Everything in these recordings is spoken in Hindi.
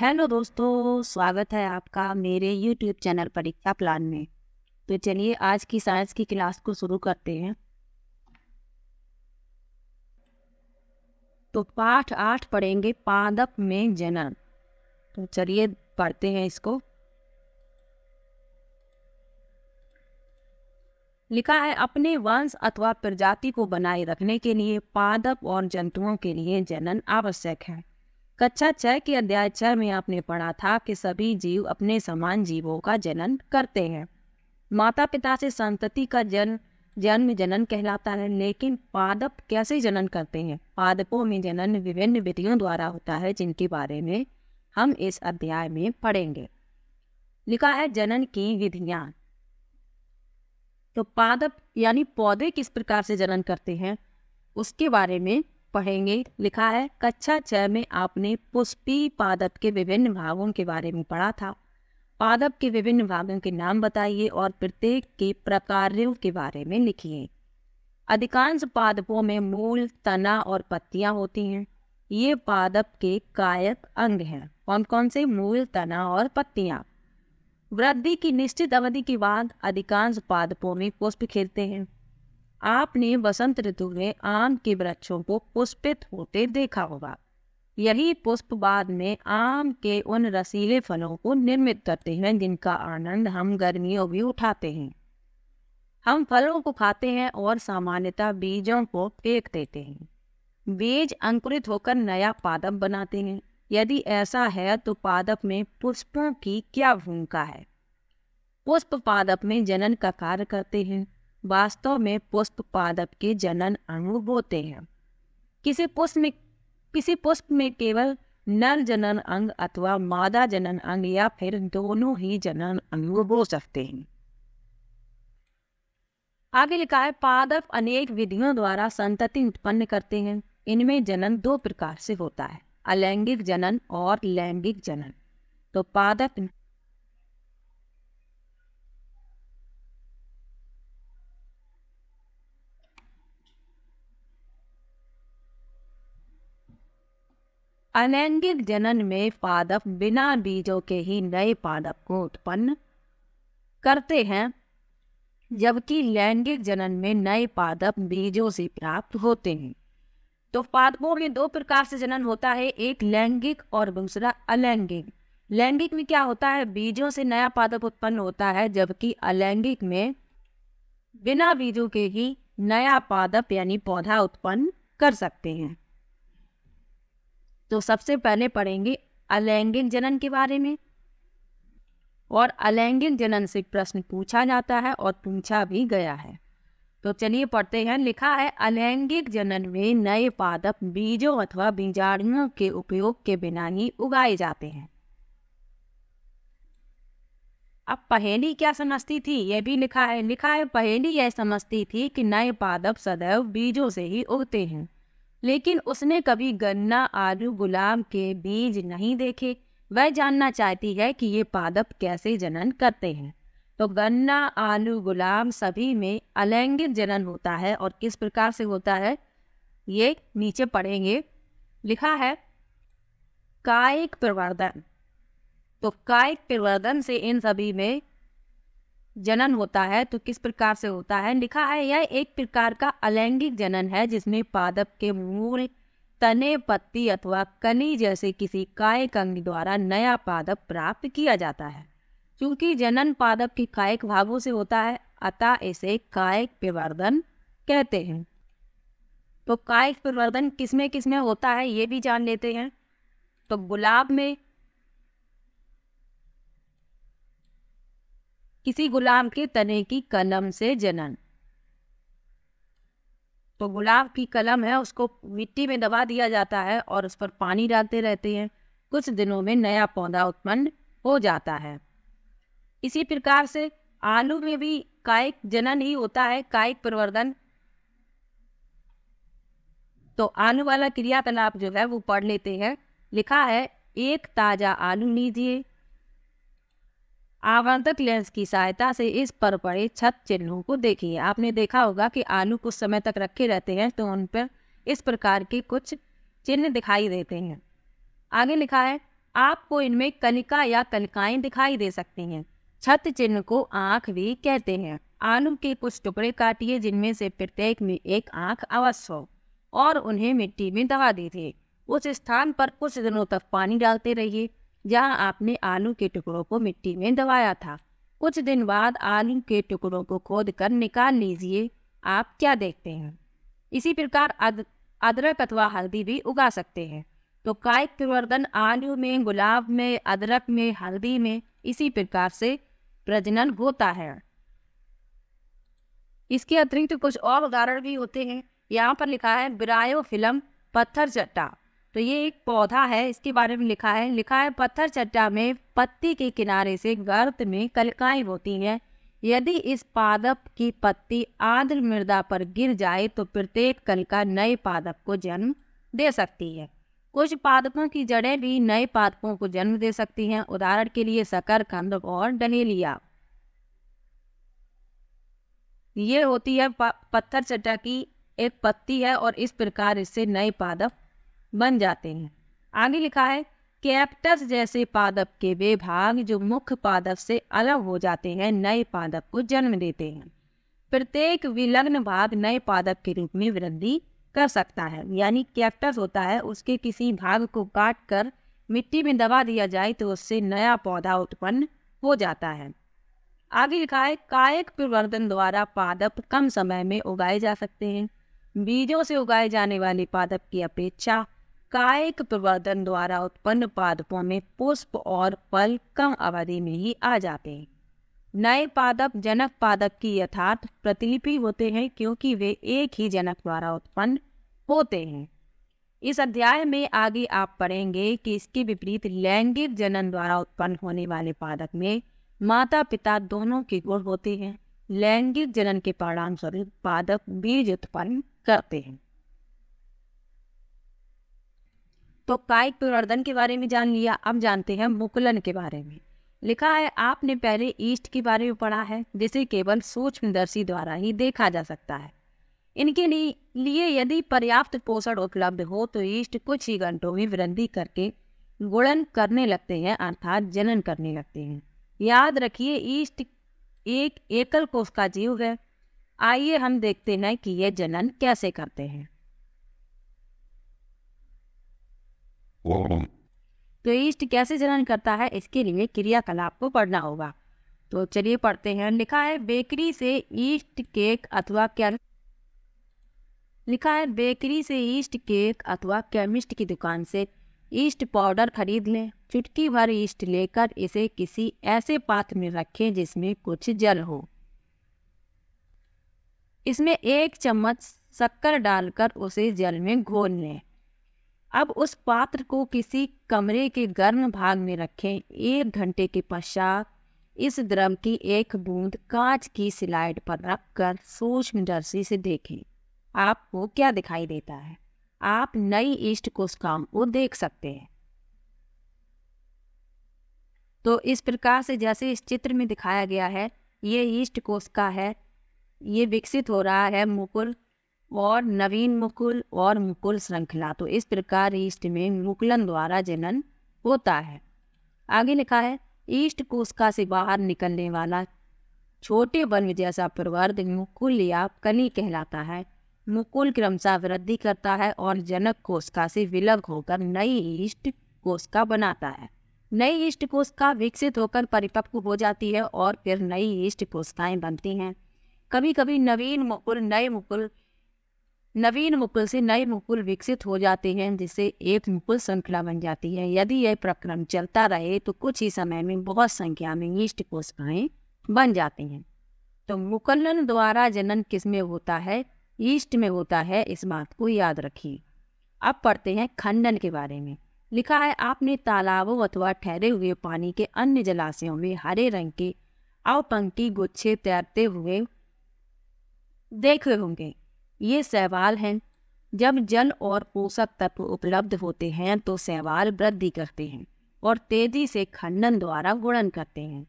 हेलो दोस्तों स्वागत है आपका मेरे यूट्यूब चैनल परीक्षा प्लान में तो चलिए आज की साइंस की क्लास को शुरू करते हैं तो पाठ आठ पढ़ेंगे पादप में जनन तो चलिए पढ़ते हैं इसको लिखा है अपने वंश अथवा प्रजाति को बनाए रखने के लिए पादप और जंतुओं के लिए जनन आवश्यक है कक्षा अच्छा छह के अध्याय छह में आपने पढ़ा था कि सभी जीव अपने समान जीवों का जनन करते हैं माता पिता से संतति का जन्म जन्म जनन कहलाता है लेकिन पादप कैसे जनन करते हैं पादपों में जनन विभिन्न विधियों द्वारा होता है जिनके बारे में हम इस अध्याय में पढ़ेंगे लिखा है जनन की विधियां तो पादप यानी पौधे किस प्रकार से जनन करते हैं उसके बारे में पढ़ेंगे लिखा है कक्षा छह में आपने पुष्पी पादप के विभिन्न भागों के बारे में पढ़ा था पादप के विभिन्न भागों के नाम बताइए और प्रत्येक के प्रकारों के बारे में लिखिए अधिकांश पादपों में मूल तना और पत्तियां होती हैं ये पादप के कायक अंग हैं कौन कौन से मूल तना और पत्तियां वृद्धि की निश्चित अवधि के बाद अधिकांश पादपों में पुष्प खिलते हैं आपने वसंत ऋतु में आम के वृक्षों को पुष्पित होते देखा होगा यही पुष्प बाद में आम के उन रसीले फलों को निर्मित करते हैं जिनका आनंद हम गर्मियों भी उठाते हैं हम फलों को खाते हैं और सामान्यतः बीजों को फेंक देते हैं बीज अंकुरित होकर नया पादप बनाते हैं यदि ऐसा है तो पादप में पुष्पों की क्या भूमिका है पुष्प पादप में जनन का कार्य करते हैं वास्तव में पुष्प पादप के जनन अंग होते हैं किसी पुष्प में किसी पुष्प में केवल नर जनन अंग अथवा मादा जनन अंग या फिर दोनों ही जनन अंग हो सकते हैं आगे लिखा है पादप अनेक विधियों द्वारा संतति उत्पन्न करते हैं इनमें जनन दो प्रकार से होता है अलैंगिक जनन और लैंगिक जनन तो पादप अलैंगिक जनन में पादप बिना बीजों के ही नए पादप को उत्पन्न करते हैं जबकि लैंगिक जनन में नए पादप बीजों से प्राप्त होते हैं तो पादपों में दो प्रकार से जनन होता है एक लैंगिक और दूसरा अलैंगिक लैंगिक में क्या होता है बीजों से नया पादप उत्पन्न होता है जबकि अलैंगिक में बिना बीजों के ही नया पादप यानी पौधा उत्पन्न कर सकते हैं तो सबसे पहले पढ़ेंगे अलैंगिक जनन के बारे में और अलैंगिक जनन से प्रश्न पूछा जाता है और पूछा भी गया है तो चलिए पढ़ते हैं लिखा है अलैंगिक जनन में नए पादप बीजों अथवा बीजाणुओं के उपयोग के बिना ही उगाए जाते हैं अब पहेली क्या समझती थी यह भी लिखा है लिखा है पहेली यह समझती थी कि नए पादप सदैव बीजों से ही उगते हैं लेकिन उसने कभी गन्ना आलू गुलाब के बीज नहीं देखे वह जानना चाहती है कि ये पादप कैसे जनन करते हैं तो गन्ना आलू गुलाब सभी में अलैंगिक जनन होता है और किस प्रकार से होता है ये नीचे पढ़ेंगे लिखा है कायिक प्रवर्धन तो कायिक प्रवर्धन से इन सभी में जनन होता है तो किस प्रकार से होता है लिखा है यह एक प्रकार का अलैंगिक जनन है जिसमें पादप के मूल तने पत्ती अथवा कनी जैसे किसी कायक अंग द्वारा नया पादप प्राप्त किया जाता है क्योंकि जनन पादप के कायक भागों से होता है अतः इसे कायक प्रवर्धन कहते हैं तो कायक प्रवर्धन किसमें किसमें होता है ये भी जान लेते हैं तो गुलाब में किसी गुलाम के तने की कलम से जनन तो गुलाब की कलम है उसको मिट्टी में दबा दिया जाता है और उस पर पानी डालते रहते हैं कुछ दिनों में नया पौधा उत्पन्न हो जाता है इसी प्रकार से आलू में भी कायिक जनन ही होता है कायिक प्रवर्धन तो आलू वाला क्रियाकलाप जो है वो पढ़ लेते हैं लिखा है एक ताजा आलू लीजिए आवर्धक लेंस की सहायता से इस पर पड़े छत चिन्हों को देखिए आपने देखा होगा कि आलू कुछ समय तक रखे रहते हैं तो उन पर इस प्रकार के कुछ चिन्ह दिखाई देते हैं आगे लिखा है आपको इनमें कनिका या कनिकाएं दिखाई दे सकती हैं छत चिन्ह को आंख भी कहते हैं आलू के कुछ टुकड़े काटिए जिनमें से प्रत्येक में एक आंख अवश्य हो और उन्हें मिट्टी में दबा दीजिए उस स्थान पर कुछ दिनों तक पानी डालते रहिए जहाँ आपने आलू के टुकड़ों को मिट्टी में दबाया था कुछ दिन बाद आलू के टुकड़ों को खोद कर निकाल लीजिए आप क्या देखते हैं इसी प्रकार अदरक अथवा हल्दी भी उगा सकते हैं तो काय प्रवर्धन आलू में गुलाब में अदरक में हल्दी में इसी प्रकार से प्रजनन होता है इसके अतिरिक्त तो कुछ और उदाहरण भी होते हैं यहाँ पर लिखा है ब्रायो फिल्म पत्थर चट्टा तो ये एक पौधा है इसके बारे में लिखा है लिखा है पत्थर चट्टा में पत्ती के किनारे से गर्त में कलकाएं होती हैं यदि इस पादप की पत्ती आद्र मृदा पर गिर जाए तो प्रत्येक कलका नए पादप को जन्म दे सकती है कुछ पादपों की जड़ें भी नए पादपों को जन्म दे सकती हैं उदाहरण के लिए सकरकंद और डहेलिया ये होती है पत्थर चट्टा की एक पत्ती है और इस प्रकार इससे नए पादप बन जाते हैं आगे लिखा है कैप्टस जैसे पादप के वे भाग जो मुख्य पादप से अलग हो जाते हैं नए पादप को जन्म देते हैं प्रत्येक विलग्न भाग नए पादप के रूप में वृद्धि कर सकता है यानी कैप्टस होता है उसके किसी भाग को काट कर मिट्टी में दबा दिया जाए तो उससे नया पौधा उत्पन्न हो जाता है आगे लिखा है कायक परिवर्तन द्वारा पादप कम समय में उगाए जा सकते हैं बीजों से उगाए जाने वाले पादप की अपेक्षा कायिक प्रवर्धन द्वारा उत्पन्न पादपों में पुष्प और फल कम अवधि में ही आ जाते हैं नए पादप जनक पादप की यथार्थ प्रतिलिपि होते हैं क्योंकि वे एक ही जनक द्वारा उत्पन्न होते हैं इस अध्याय में आगे आप पढ़ेंगे कि इसके विपरीत लैंगिक जनन द्वारा उत्पन्न होने वाले पादप में माता पिता दोनों के गुण होते हैं लैंगिक जनन के परिणाम स्वरूप पादप बीज उत्पन्न करते हैं तो कायिक प्रवर्धन के बारे में जान लिया अब जानते हैं मुकुलन के बारे में लिखा है आपने पहले ईस्ट के बारे में पढ़ा है जिसे केवल सूक्ष्मदर्शी द्वारा ही देखा जा सकता है इनके लिए यदि पर्याप्त पोषण उपलब्ध हो तो ईस्ट कुछ ही घंटों में वृद्धि करके गुणन करने लगते हैं अर्थात जनन करने लगते हैं याद रखिए ईस्ट एक एकल कोष का जीव है आइए हम देखते हैं कि यह जनन कैसे करते हैं तो ईस्ट कैसे जनन करता है इसके लिए क्रियाकलाप को पढ़ना होगा तो चलिए पढ़ते हैं लिखा है बेकरी से ईस्ट केक अथवा क्या लिखा है बेकरी से ईस्ट केक अथवा केमिस्ट की दुकान से ईस्ट पाउडर खरीद लें चुटकी भर ईस्ट लेकर इसे किसी ऐसे पात्र में रखें जिसमें कुछ जल हो इसमें एक चम्मच शक्कर डालकर उसे जल में घोल लें अब उस पात्र को किसी कमरे के गर्म भाग में रखें एक घंटे के पश्चात इस द्रव की एक बूंद कांच की स्लाइड पर रखकर सूक्ष्म दर्शी से देखें आपको क्या दिखाई देता है आप नई ईष्ट कोशिकाओं को देख सकते हैं तो इस प्रकार से जैसे इस चित्र में दिखाया गया है ये ईष्ट कोशिका है ये विकसित हो रहा है मुकुल और नवीन मुकुल और मुकुल श्रृंखला तो इस प्रकार ईस्ट में मुकुलन द्वारा जनन होता है आगे लिखा है ईस्ट कोशिका से बाहर निकलने वाला छोटे वन्य जैसा प्रवर्ध मुकुल या कनी कहलाता है मुकुल क्रमशः वृद्धि करता है और जनक कोशिका से विलग होकर नई ईष्ट कोशिका बनाता है नई ईष्ट कोशिका विकसित होकर परिपक्व हो जाती है और फिर नई ईष्ट कोशिकाएं बनती हैं कभी कभी नवीन मुकुल नए मुकुल नवीन मुकुल से नए मुकुल विकसित हो जाते हैं जिससे एक मुकुल श्रृंखला बन जाती है यदि यह प्रक्रम चलता रहे तो कुछ ही समय में बहुत संख्या में यीष्ट कोशिकाएं बन जाती हैं तो मुकुलन द्वारा जनन किस में होता है ईष्ट में होता है इस बात को याद रखिए अब पढ़ते हैं खंडन के बारे में लिखा है आपने तालाबों अथवा ठहरे हुए पानी के अन्य जलाशयों में हरे रंग के अवपंक्ति गुच्छे तैरते हुए देखे होंगे ये सहवाल हैं जब जल और पोषक तत्व उपलब्ध होते हैं तो सहवाल वृद्धि करते हैं और तेजी से खंडन द्वारा गुणन करते हैं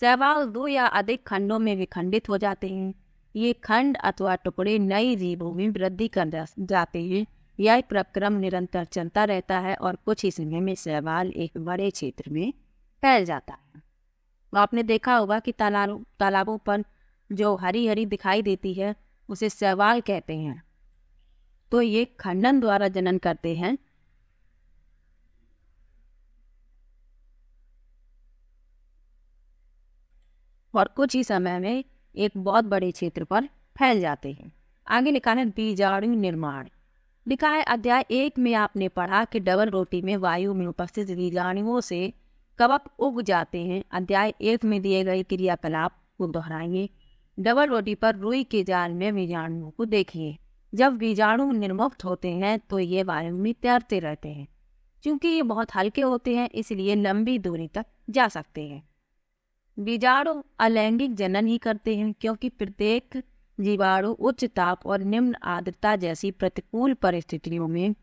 सहवाल दो या अधिक खंडों में विखंडित हो जाते हैं ये खंड अथवा टुकड़े नई जीवों में वृद्धि कर जाते हैं यह प्रक्रम निरंतर चलता रहता है और कुछ ही समय में सहवाल एक बड़े क्षेत्र में फैल जाता है आपने देखा होगा कि तालाब तालाबों पर जो हरी हरी दिखाई देती है उसे सवाल कहते हैं तो ये खंडन द्वारा जनन करते हैं और कुछ ही समय में एक बहुत बड़े क्षेत्र पर फैल जाते हैं आगे लिखा है बीजाणु निर्माण लिखा है अध्याय एक में आपने पढ़ा कि डबल रोटी में वायु में उपस्थित बीजाणुओं से कवक उग जाते हैं अध्याय एक में दिए गए क्रियाकलाप को दोहराएंगे डबल रोटी पर रुई के जाल में बीजाणुओं को देखिए जब बीजाणु निर्मुक्त होते हैं तो ये वायु में तैरते रहते हैं क्योंकि ये बहुत हल्के होते हैं इसलिए लंबी दूरी तक जा सकते हैं बीजाणु अलैंगिक जनन ही करते हैं क्योंकि प्रत्येक जीवाणु उच्च ताप और निम्न आर्द्रता जैसी प्रतिकूल परिस्थितियों में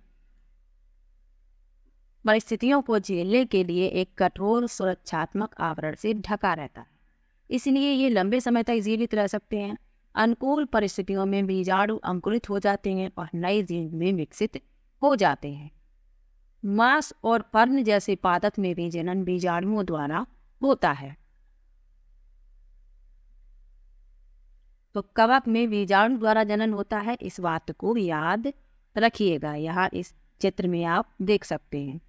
परिस्थितियों को झेलने के लिए एक कठोर सुरक्षात्मक आवरण से ढका रहता है इसलिए ये लंबे समय तक जीवित तो रह सकते हैं अनुकूल परिस्थितियों में बीजाणु अंकुरित हो जाते हैं और नए जीव में विकसित हो जाते हैं मांस और पर्ण जैसे पादक में भी जनन बीजाणुओं द्वारा होता है तो कवक में बीजाणु द्वारा जनन होता है इस बात को याद रखिएगा यहाँ इस चित्र में आप देख सकते हैं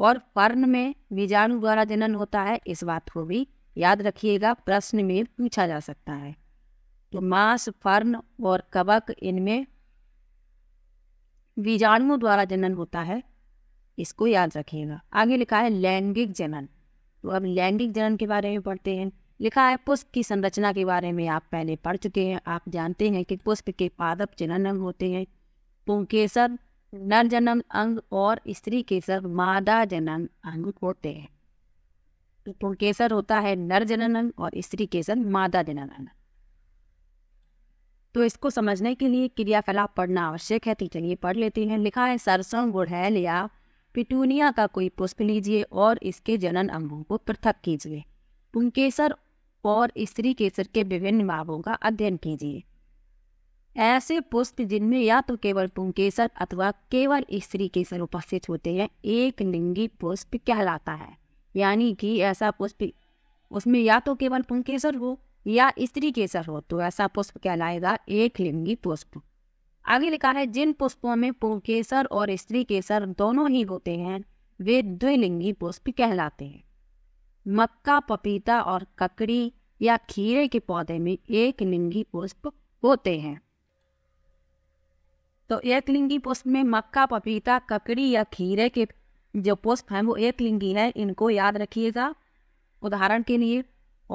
और फर्न में बीजाणु द्वारा जनन होता है इस बात को भी याद रखिएगा प्रश्न में पूछा जा सकता है तो मांस फर्न और कवक इनमें बीजाणुओं द्वारा जनन होता है इसको याद रखिएगा आगे लिखा है लैंगिक जनन तो अब लैंगिक जनन के बारे में पढ़ते हैं लिखा है पुष्प की संरचना के बारे में आप पहले पढ़ चुके हैं आप जानते हैं कि पुष्प के पादप जनन अंग होते हैं पुंकेसर नर जनन अंग और स्त्री केसर मादा जनन अंग होते हैं तो केसर होता है नर जनन अंग और स्त्री केसर मादा जनन अंग तो इसको समझने के लिए क्रियाकलाप पढ़ना आवश्यक है तो चलिए पढ़ लेते हैं लिखा है सरसों गुड़हैल या पिटूनिया का कोई पुष्प लीजिए और इसके जनन अंगों को पृथक कीजिए पुंकेसर और स्त्री केसर के विभिन्न भावों का अध्ययन कीजिए ऐसे पुष्प जिनमें या तो केवल पुंकेसर अथवा केवल स्त्री केसर उपस्थित होते हैं एक लिंगी पुष्प कहलाता है यानी कि ऐसा पुष्प उसमें या तो केवल पुंकेसर हो या स्त्री केसर हो तो ऐसा पुष्प कहलाएगा एक लिंगी पुष्प आगे लिखा है जिन पुष्पों में पुंकेसर और स्त्री केसर दोनों ही होते हैं वे द्विलिंगी पुष्प कहलाते हैं मक्का पपीता और ककड़ी या खीरे के पौधे में एक लिंगी पुष्प होते हैं तो एक लिंगी पुष्प में मक्का पपीता ककड़ी या खीरे के जो पुष्प हैं वो एक लिंगी हैं इनको याद रखिएगा उदाहरण के लिए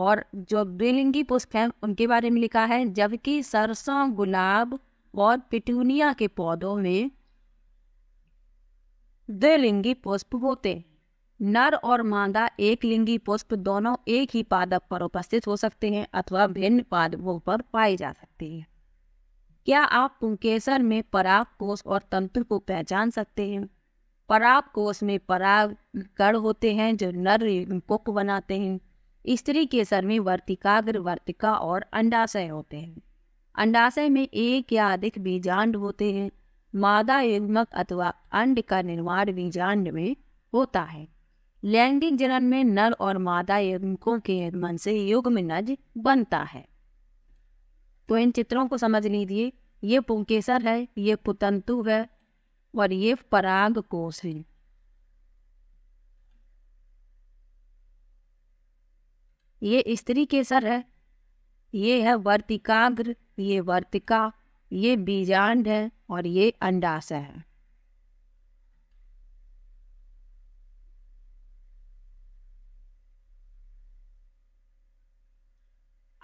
और जो द्विलिंगी पुष्प हैं उनके बारे में लिखा है जबकि सरसों गुलाब और पिटूनिया के पौधों में द्विलिंगी पुष्प होते नर और मादा एक लिंगी पुष्प दोनों एक ही पादप पर उपस्थित हो सकते हैं अथवा भिन्न पादपों पर पाए जा सकते हैं क्या आप पुंकेसर में पराग कोष और तंत्र को पहचान सकते हैं पराग कोष में पराग कण होते हैं जो नर कुक बनाते हैं स्त्री के सर में वर्तिकाग्र वर्तिका और अंडाशय होते हैं अंडाशय में एक या अधिक बीजांड होते हैं मादा युग्मक अथवा अंड का निर्माण बीजांड में होता है लैंगिक जनन में नर और मादा युग्मकों के मन से युग्म नज बनता है तो इन चित्रों को समझ लीजिए ये पुंकेसर है ये पुतंतु है और ये पराग कोश है ये स्त्री केसर है ये है वर्तिकाग्र ये वर्तिका ये बीजांड है और ये अंडाशय है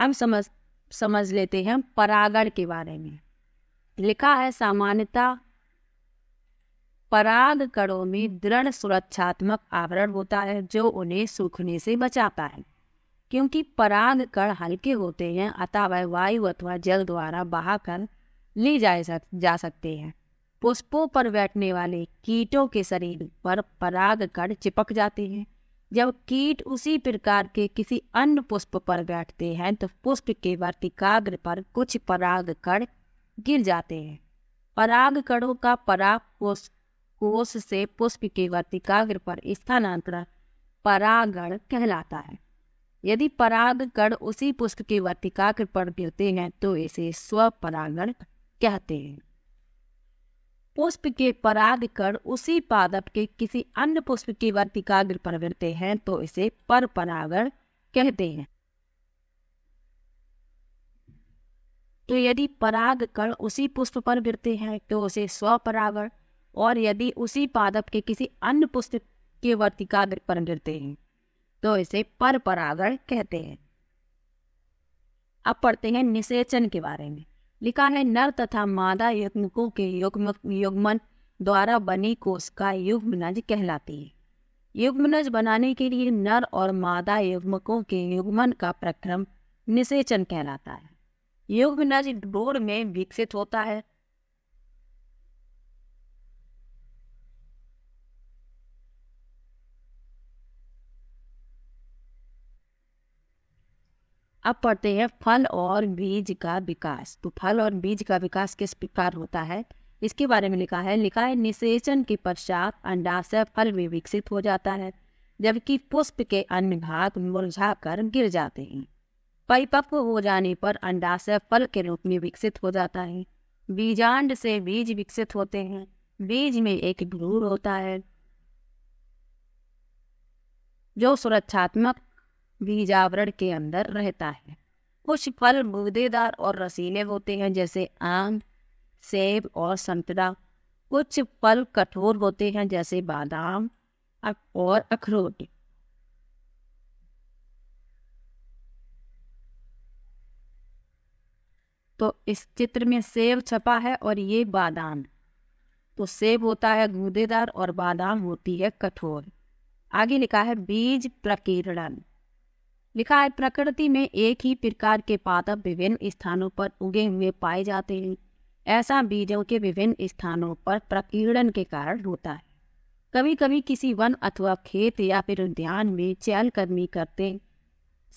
हम समझ समझ लेते हैं परागण के बारे में लिखा है सामान्यता पराग कणों में दृढ़ सुरक्षात्मक आवरण होता है जो उन्हें सूखने से बचाता है क्योंकि पराग कण हल्के होते हैं अतः वह वायु अथवा जल द्वारा बहाकर ले जाए सक, जा सकते हैं पुष्पों पर बैठने वाले कीटों के शरीर पर पराग कण चिपक जाते हैं जब कीट उसी प्रकार के किसी अन्य पुष्प पर बैठते हैं तो पुष्प के वर्तिकाग्र पर कुछ पराग कण गिर जाते हैं पराग कणों का पराग कोष कोष से पुष्प के वर्तिकाग्र पर स्थानांतरण परागण कहलाता है यदि पराग कण उसी पुष्प के वर्तिकाग्र पर गिरते हैं तो इसे स्वपरागण कहते हैं पुष्प के पराग कण उसी पादप के किसी अन्य पुष्प की वर्तिकाग्र पर गिरते हैं तो इसे पर परागण कहते हैं तो यदि पराग कण उसी पुष्प पर गिरते हैं तो उसे स्वपरागण और यदि उसी पादप के किसी अन्य पुष्प के वर्तिकाग्र पर गिरते हैं तो इसे पर परागण कहते हैं अब पढ़ते हैं निषेचन के बारे में लिखा है नर तथा मादा युग्मकों के युग्म युग्मन द्वारा बनी कोशिका युग्मनज कहलाती है युग्मनज बनाने के लिए नर और मादा युग्मकों के युग्मन का प्रक्रम निषेचन कहलाता है युग्मनज डोर में विकसित होता है अब पढ़ते हैं फल और बीज का विकास तो फल और बीज का विकास किस प्रकार होता है इसके बारे में लिखा है लिखा है निषेचन के पश्चात अंडाशय फल में विकसित हो जाता है जबकि पुष्प के अन्य भाग मुरझा कर गिर जाते हैं परिपक्व हो जाने पर अंडाशय फल के रूप में विकसित हो जाता है बीजांड से बीज विकसित होते हैं बीज में एक भ्रूर होता है जो सुरक्षात्मक बीजावरण के अंदर रहता है कुछ फल मुर्देदार और रसीले होते हैं जैसे आम सेब और संतरा कुछ फल कठोर होते हैं जैसे बादाम और अखरोट तो इस चित्र में सेब छपा है और ये बादाम तो सेब होता है गूदेदार और बादाम होती है कठोर आगे लिखा है बीज प्रकीर्णन लिखा है प्रकृति में एक ही प्रकार के पादप विभिन्न स्थानों पर उगे हुए पाए जाते हैं ऐसा बीजों के विभिन्न स्थानों पर प्रकीर्णन के कारण होता है कभी कभी किसी वन अथवा खेत या फिर उद्यान में कदमी करते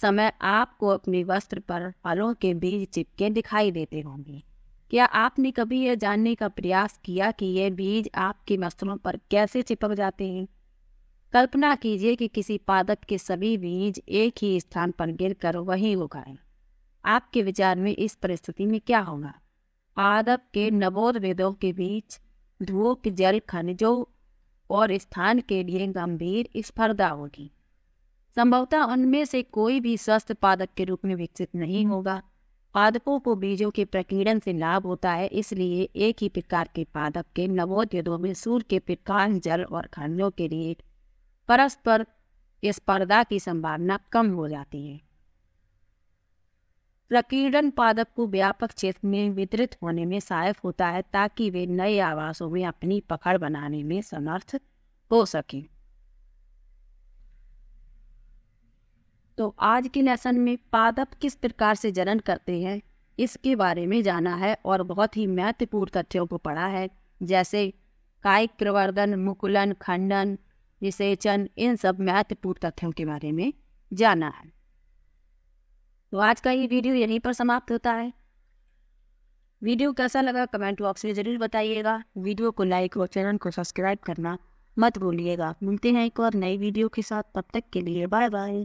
समय आपको अपने वस्त्र पर फलों के बीज चिपके दिखाई देते होंगे क्या आपने कभी यह जानने का प्रयास किया कि ये बीज आपके वस्त्रों पर कैसे चिपक जाते हैं कल्पना कीजिए कि किसी पादप के सभी बीज एक ही स्थान पर गिर कर वहीं उगाए आपके विचार में इस परिस्थिति में क्या होगा पादप के नवोदेदों के बीच धूप जल खनिजों और स्थान के लिए गंभीर स्पर्धा होगी संभवतः उनमें से कोई भी स्वस्थ पादप के रूप में विकसित नहीं होगा पादपों को बीजों के प्रकीर्णन से लाभ होता है इसलिए एक ही प्रकार के पादप के नवोद्योगों में सूर्य के प्रकाश जल और खनिजों के लिए परस्पर स्पर्धा की संभावना कम हो जाती है प्रकीर्णन पादप को व्यापक क्षेत्र में वितरित होने में सहायक होता है ताकि वे नए आवासों में अपनी पकड़ बनाने में समर्थ हो सके तो आज के लेसन में पादप किस प्रकार से जनन करते हैं इसके बारे में जाना है और बहुत ही महत्वपूर्ण तथ्यों को पढ़ा है जैसे कायिक प्रवर्धन मुकुलन खंडन जिसे चंद इन सब महत्वपूर्ण तथ्यों के बारे में जाना है तो आज का ये वीडियो यहीं पर समाप्त होता है वीडियो कैसा लगा कमेंट बॉक्स में ज़रूर बताइएगा वीडियो को लाइक और चैनल को सब्सक्राइब करना मत भूलिएगा मिलते हैं एक और नई वीडियो के साथ तब तक के लिए बाय बाय